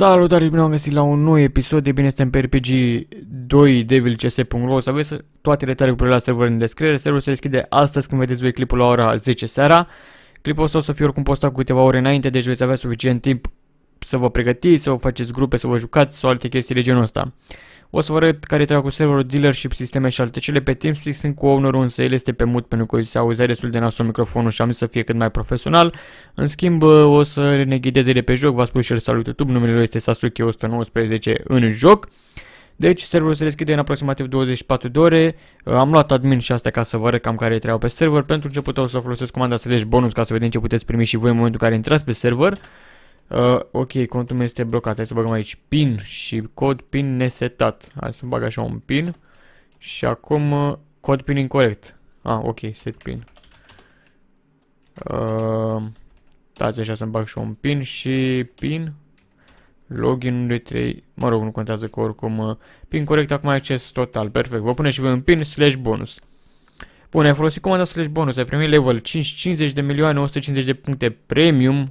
Salutare, bine am găsit la un nou episod, de bine suntem pe RPG 2 devilcs.ro Să aveți toate detalii cu la serverul în descriere, serverul se deschide astăzi când vedeți voi clipul la ora 10 seara Clipul ăsta o să fie oricum postat cu câteva ore înainte, deci veți avea suficient timp să vă pregătiți, să vă faceți grupe, să vă jucați sau alte chestii de genul ăsta o să vă arăt care treaba cu serverul, dealership, sisteme și alte cele. Pe TeamSpeak sunt cu owner însă el este pe mut pentru că se auzea destul de nasul microfonul și am zis să fie cât mai profesional. În schimb, o să ne ghideze de pe joc, v-a spus și el salut YouTube, numele lui este Sasuke 119 în joc. Deci serverul se deschide în aproximativ 24 de ore. Am luat admin și asta ca să vă arăt cam care treau pe server. Pentru început o să folosesc comanda slash bonus ca să vedem ce puteți primi și voi în momentul în care intrați pe server. Uh, ok, contul meu este blocat. Hai să băgăm aici PIN și cod PIN nesetat. Hai să bag așa un PIN. Și acum uh, cod PIN incorrect. Ah, ok, set PIN. Uh, așa să-mi bag și un PIN și PIN login 2, 3, mă rog, nu contează că oricum uh, PIN corect, acum acces total, perfect. Vă pune și voi un PIN slash bonus. Bun, ai folosit comanda slash bonus, ai primit level 5, 50 de milioane, 150 de puncte premium,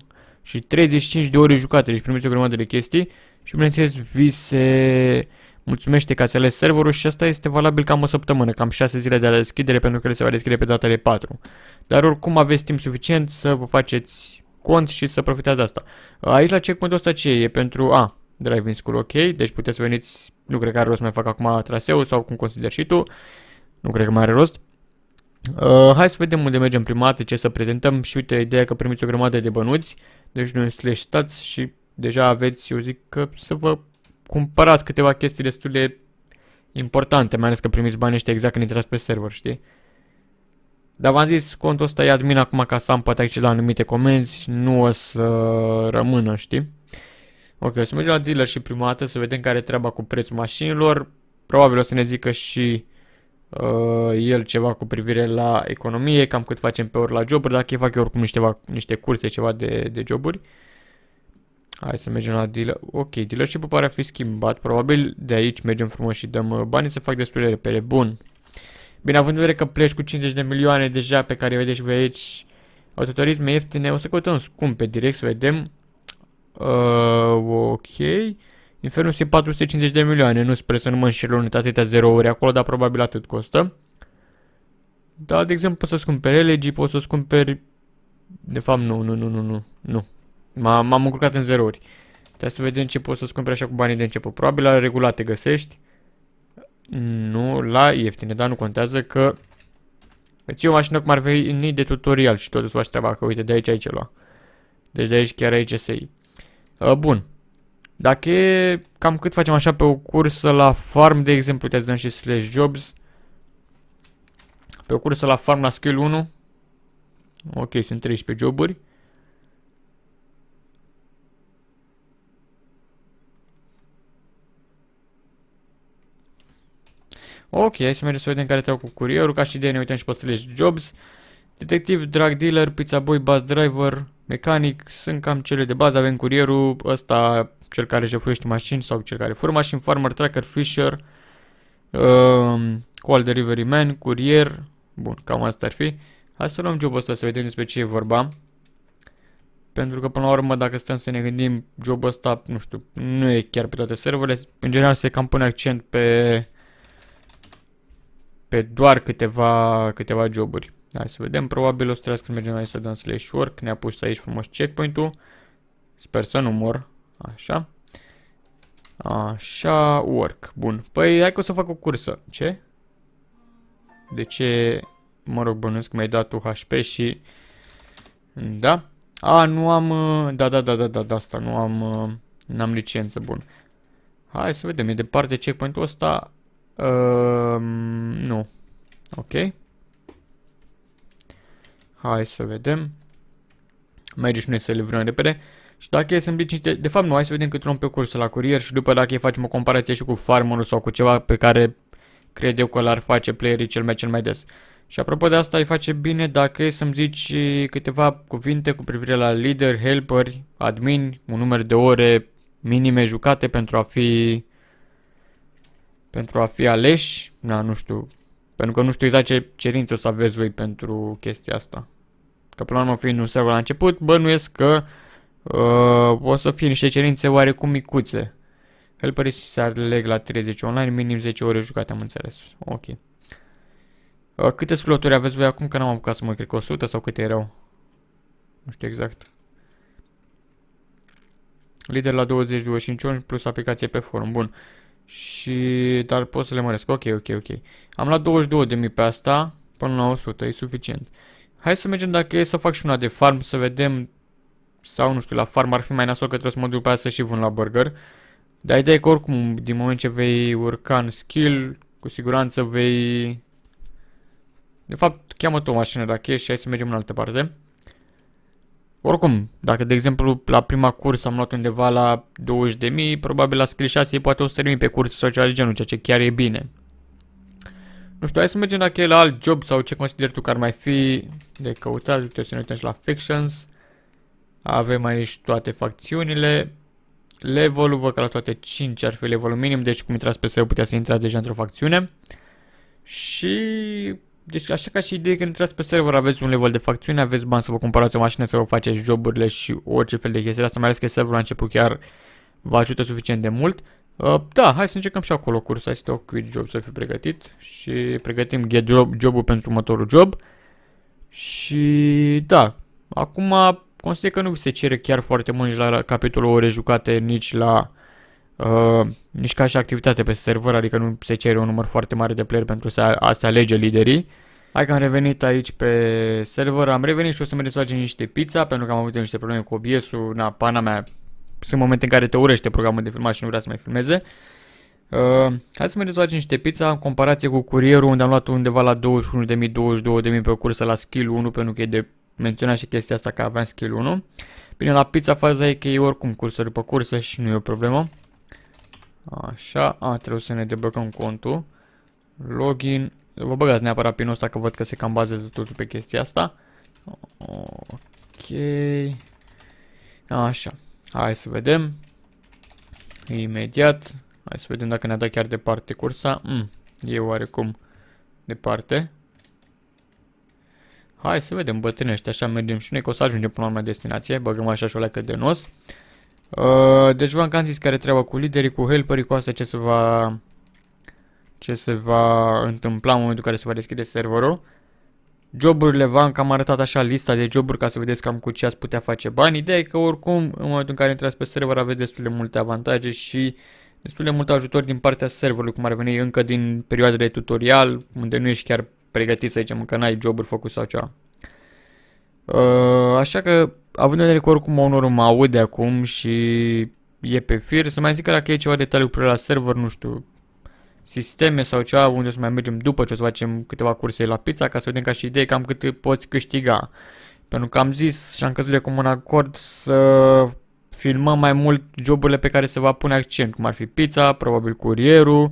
și 35 de ore jucate, deci primiți o grămadă de chestii și bineînțeles vi se mulțumește că ați ales serverul și asta este valabil cam o săptămână, cam 6 zile de la deschidere pentru că el se va deschide pe data de 4. Dar oricum aveți timp suficient să vă faceți cont și să profitați de asta. Aici la checkpoint-ul ăsta ce e? Pentru A, Driving School, ok, deci puteți să veniți, nu cred că are rost să mai fac acum traseul sau cum consider și tu, nu cred că mai are rost. Uh, hai să vedem unde mergem prima dată, ce să prezentăm și uite, ideea că primiți o grămadă de bănuți. Uh, deci nu înslăștați și deja aveți, eu zic că să vă cumpărați câteva chestii destul de importante, mai ales că primiți banii ăștia exact când intrați pe server, știi? Dar v-am zis, contul ăsta e admin acum ca să am poate acces la anumite comenzi, nu o să rămână, știi? Ok, o să mergem la dealer și prima dată să vedem care e treaba cu prețul mașinilor. Probabil o să ne zică și Uh, el ceva cu privire la economie, cam cât facem pe ori la joburi, dacă îi fac eu oricum niște, niște curse, ceva de, de joburi. Hai să mergem la dealer. Ok, dealer și pare a fi schimbat. Probabil de aici mergem frumos și dăm uh, banii să fac destul de repede. Bun. Bine, având în vedere că pleci cu 50 de milioane deja pe care vedeți voi aici, autoturisme ieftine, o să căutăm scumpe direct să vedem. Uh, ok. Infernus e 450 de milioane, nu spre să nu mă înșel unit atâtea ori acolo, dar probabil atât costă. Da, de exemplu, poți să-ți cumperi LG, poți să-ți cumperi... De fapt, nu, nu, nu, nu, nu, nu. M-am încurcat în zerouri. Trebuie să vedem ce poți să-ți cumperi așa cu banii de început. Probabil la regulate găsești. Nu, la ieftine, dar nu contează că... Îți o mașină cum ar veni de tutorial și tot îți faci treaba că uite de aici, aici lua. Deci de aici chiar aici se iei. Uh, bun. Dacă e cam cât facem așa pe o cursă la farm, de exemplu, uite, dăm și slash jobs. Pe o cursă la farm la skill 1. Ok, sunt 13 joburi. Ok, hai să mergem să vedem care te-au cu curierul. Ca și de ne uităm și pe slash jobs. Detective, drug dealer, pizza boy, bus driver, mecanic, sunt cam cele de bază, avem curierul, ăsta cel care jefuiește mașini sau cel care fură mașini, farmer, tracker, fisher, uh, um, call delivery man, curier, bun, cam asta ar fi. Hai să luăm jobul ăsta să vedem despre ce e vorba. Pentru că, până la urmă, dacă stăm să ne gândim, jobul ăsta, nu știu, nu e chiar pe toate serverele. În general, se cam pune accent pe, pe doar câteva, câteva joburi. Hai să vedem, probabil o să trească mergem la să dăm slash work, ne-a pus aici frumos checkpoint-ul. Sper să nu mor, așa. Așa, work, bun. Păi hai că o să fac o cursă. Ce? De ce, mă rog, bănuiesc mi-ai dat tu HP și... Da? A, nu am... Uh, da, da, da, da, da, da, asta, nu am... Uh, n-am licență, bun. Hai să vedem, e departe checkpoint-ul ăsta. Uh, nu. Ok. Hai să vedem. mai și noi să livrăm repede. Și dacă e să împlici de fapt nu, hai să vedem cât rompe pe cursul la curier și după dacă e facem o comparație și cu farmerul sau cu ceva pe care cred eu că l-ar face playerii cel mai cel mai des. Și apropo de asta, îi face bine dacă e să-mi zici câteva cuvinte cu privire la leader, helper, admin, un număr de ore minime jucate pentru a fi pentru a fi aleși, na, nu știu, pentru că nu știu exact ce cerințe o să aveți voi pentru chestia asta. Că până la urmă, fiind un server la început, bănuiesc că uh, o să fie niște cerințe oarecum micuțe. Helperii se aleg la 30 online, minim 10 ore jucate, am înțeles. Ok. Uh, câte sloturi aveți voi acum? Că n-am apucat să mă cred că 100 sau câte erau? Nu știu exact. Lider la 20-25 plus aplicație pe forum. Bun. Uh, și... Dar pot să le măresc. Ok, ok, ok. Am luat 22.000 pe asta. Până la 100. E suficient. Hai să mergem dacă e să fac și una de farm. Să vedem... Sau nu știu, la farm ar fi mai nasol că trebuie să mă duc pe asta și vând la burger. Dar ideea e că oricum, din moment ce vei urca în skill, cu siguranță vei... De fapt, cheamă tu o mașină dacă ești și hai să mergem în altă parte. Oricum, dacă de exemplu la prima cursă am luat undeva la 20.000, probabil la skill 6 poate 100.000 pe curs sau ceva de genul, ceea ce chiar e bine. Nu știu, hai să mergem dacă e la alt job sau ce consider tu că ar mai fi de căutat. Uite, să ne uităm și la Factions. Avem aici toate facțiunile. Levelul, văd că la toate 5 ar fi levelul minim, deci cum intrați pe SEO puteți să intrați deja într-o facțiune. Și deci așa ca și idee când intrați pe server aveți un level de facțiune, aveți bani să vă cumpărați o mașină, să vă faceți joburile și orice fel de chestii. Asta mai ales că serverul la început chiar vă ajută suficient de mult. Uh, da, hai să încercăm și acolo cursa. hai să dau job să fiu pregătit și pregătim get job, jobul pentru următorul job. Și da, acum consider că nu vi se cere chiar foarte mult nici la capitolul ore jucate, nici la uh, nici ca și activitate pe server, adică nu se cere un număr foarte mare de player pentru să, a se alege liderii. Hai că am revenit aici pe server, am revenit și o să mergem să facem niște pizza, pentru că am avut niște probleme cu OBS-ul, na, pana mea, sunt momente în care te urește programul de filmat și nu vrea să mai filmeze. Uh, hai să mergem să facem niște pizza în comparație cu curierul unde am luat undeva la 21.000-22.000 pe cursă la skill 1 pentru că e de menționat și chestia asta că aveam skill 1. Bine, la pizza faza e că e oricum cursă după cursă și nu e o problemă. Așa, a, trebuie să ne deblocăm contul. Login. Vă băgați neapărat pinul ăsta că văd că se cam bazează totul pe chestia asta. Ok. Așa. Hai să vedem. Imediat. Hai să vedem dacă ne-a dat chiar departe cursa. Mm, e oarecum departe. Hai să vedem, bătrânește, așa mergem și noi că o să ajungem până la destinație. Băgăm așa și o leacă de nos. Uh, deci v-am zis care treaba cu liderii, cu helperii, cu asta ce se va ce se va întâmpla în momentul în care se va deschide serverul. Joburile v-am cam arătat așa lista de joburi ca să vedeți cam cu ce ați putea face bani. Ideea e că oricum în momentul în care intrați pe server aveți destul de multe avantaje și destul de mult ajutor din partea serverului, cum ar veni încă din perioada de tutorial, unde nu ești chiar pregătit să zicem că n-ai joburi făcut sau ceva. Uh, așa că Având în vedere că oricum unor mă aude acum și e pe fir, să mai zic că dacă e ceva detaliu cu la server, nu știu, sisteme sau ceva unde să mai mergem după ce o să facem câteva curse la pizza ca să vedem ca și idee cam cât poți câștiga. Pentru că am zis și am căzut de un acord să filmăm mai mult joburile pe care se va pune accent, cum ar fi pizza, probabil curierul,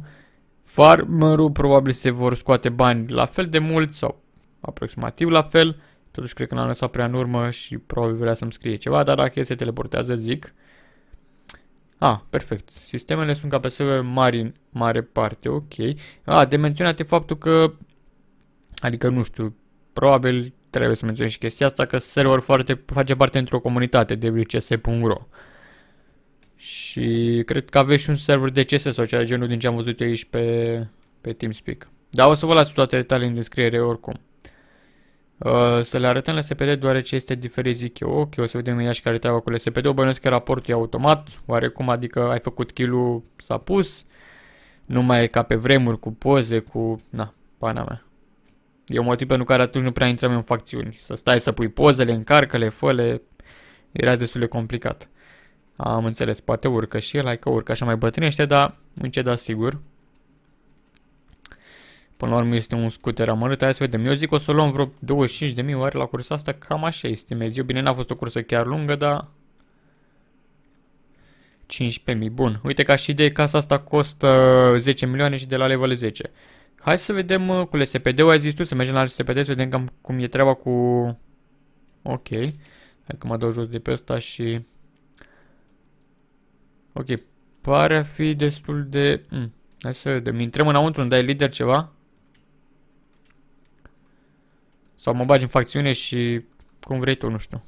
farmerul, probabil se vor scoate bani la fel de mult sau aproximativ la fel Totuși, cred că l-am lăsat prea în urmă și probabil vrea să-mi scrie ceva, dar dacă se teleportează, zic. Ah, perfect. Sistemele sunt ca pe mari în mare parte, ok. Ah, de menționat e faptul că, adică nu știu, probabil trebuie să menționez și chestia asta, că server foarte, face parte într-o comunitate de vcs.ro și cred că aveți și un server de CS sau ceva genul din ce am văzut eu aici pe, pe TeamSpeak. Dar o să vă las toate detaliile în descriere oricum. Uh, să le arătăm la SPD deoarece este diferit, zic eu. Ok, o să vedem imediat care treaba cu SPD. O bănuiesc că raportul e automat, oarecum, adică ai făcut kill s-a pus. Nu mai e ca pe vremuri cu poze, cu... Na, pana mea. E un motiv pentru care atunci nu prea intrăm în facțiuni. Să stai să pui pozele, încarcă-le, fă-le... Era destul de complicat. Am înțeles, poate urcă și el, ai că urcă așa mai bătrânește, dar încet, da, sigur. Până la urmă este un scooter amărât, hai să vedem. Eu zic o să luăm vreo 25.000 oare la cursa asta, cam așa estimez eu. Bine, n-a fost o cursă chiar lungă, dar... 15.000, bun. Uite ca și idee. casa asta costă 10 milioane și de la level 10. Hai să vedem uh, cu LSPD-ul, ai zis tu să mergem la LSPD să vedem cam cum e treaba cu... Ok, hai că mă dau jos de pe ăsta și... Ok, pare a fi destul de... Mm. Hai să vedem, intrăm înăuntru, îmi dai lider ceva? Sau mă bagi în facțiune și cum vrei tu, nu știu.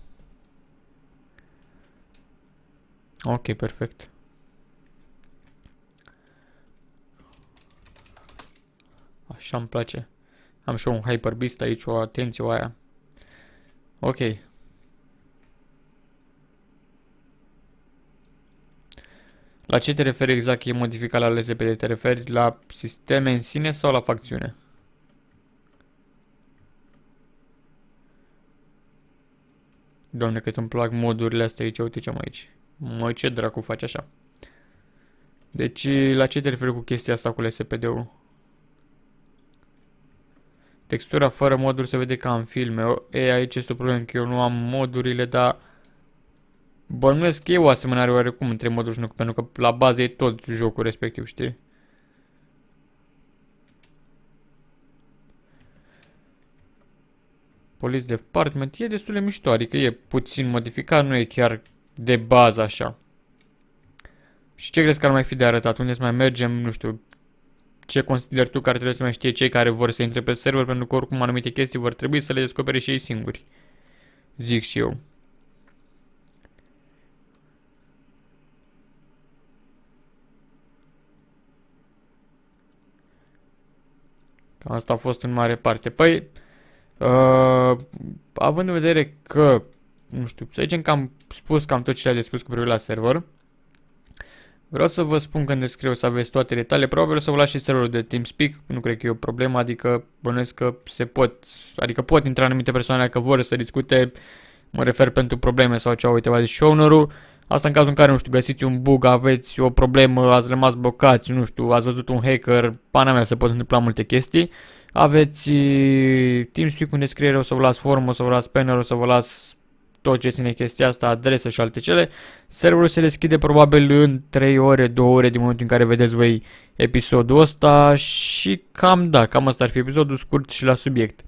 Ok, perfect. Așa îmi place. Am și un Hyper Beast aici, o atenție o aia. Ok. La ce te referi exact e modificat la LSPD? Te referi la sisteme în sine sau la facțiune? Doamne, cât îmi plac modurile astea aici, uite ce am aici. Mai ce dracu face așa? Deci, la ce te referi cu chestia asta cu spd ul Textura fără moduri se vede ca în filme. E, aici este o problemă că eu nu am modurile, dar... Bănuiesc e o asemănare oarecum între moduri și nu, pentru că la bază e tot jocul respectiv, știi? Police Department e destul de mișto, adică e puțin modificat, nu e chiar de bază așa. Și ce crezi că ar mai fi de arătat? Unde să mai mergem? Nu știu. Ce consideri tu că ar trebui să mai știe cei care vor să intre pe server? Pentru că oricum anumite chestii vor trebui să le descopere și ei singuri. Zic și eu. Asta a fost în mare parte. Păi, Uh, având în vedere că, nu știu, să zicem că am spus cam tot ce am de spus cu privire la server, vreau să vă spun că, când descriu să aveți toate detaliile, probabil o să vă las și serverul de TeamSpeak, nu cred că e o problemă, adică bănuiesc că se pot, adică pot intra anumite persoane dacă vor să discute, mă refer pentru probleme sau ce au uite, de showner Asta în cazul în care, nu știu, găsiți un bug, aveți o problemă, ați rămas blocați, nu știu, ați văzut un hacker, pana mea se pot întâmpla multe chestii. Uh, aveți timp să unde descriere, o să vă las formă, o să vă las panel, o să vă las tot ce ține chestia asta, adresă și alte cele. Serverul se deschide probabil în 3 ore, 2 ore din momentul în care vedeți voi episodul ăsta și cam da, cam asta ar fi episodul scurt și la subiect.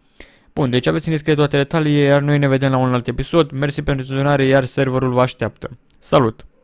Bun, deci aveți în descriere toate detaliile, iar noi ne vedem la un alt episod. Mersi pentru vizionare, iar serverul vă așteaptă. Salut!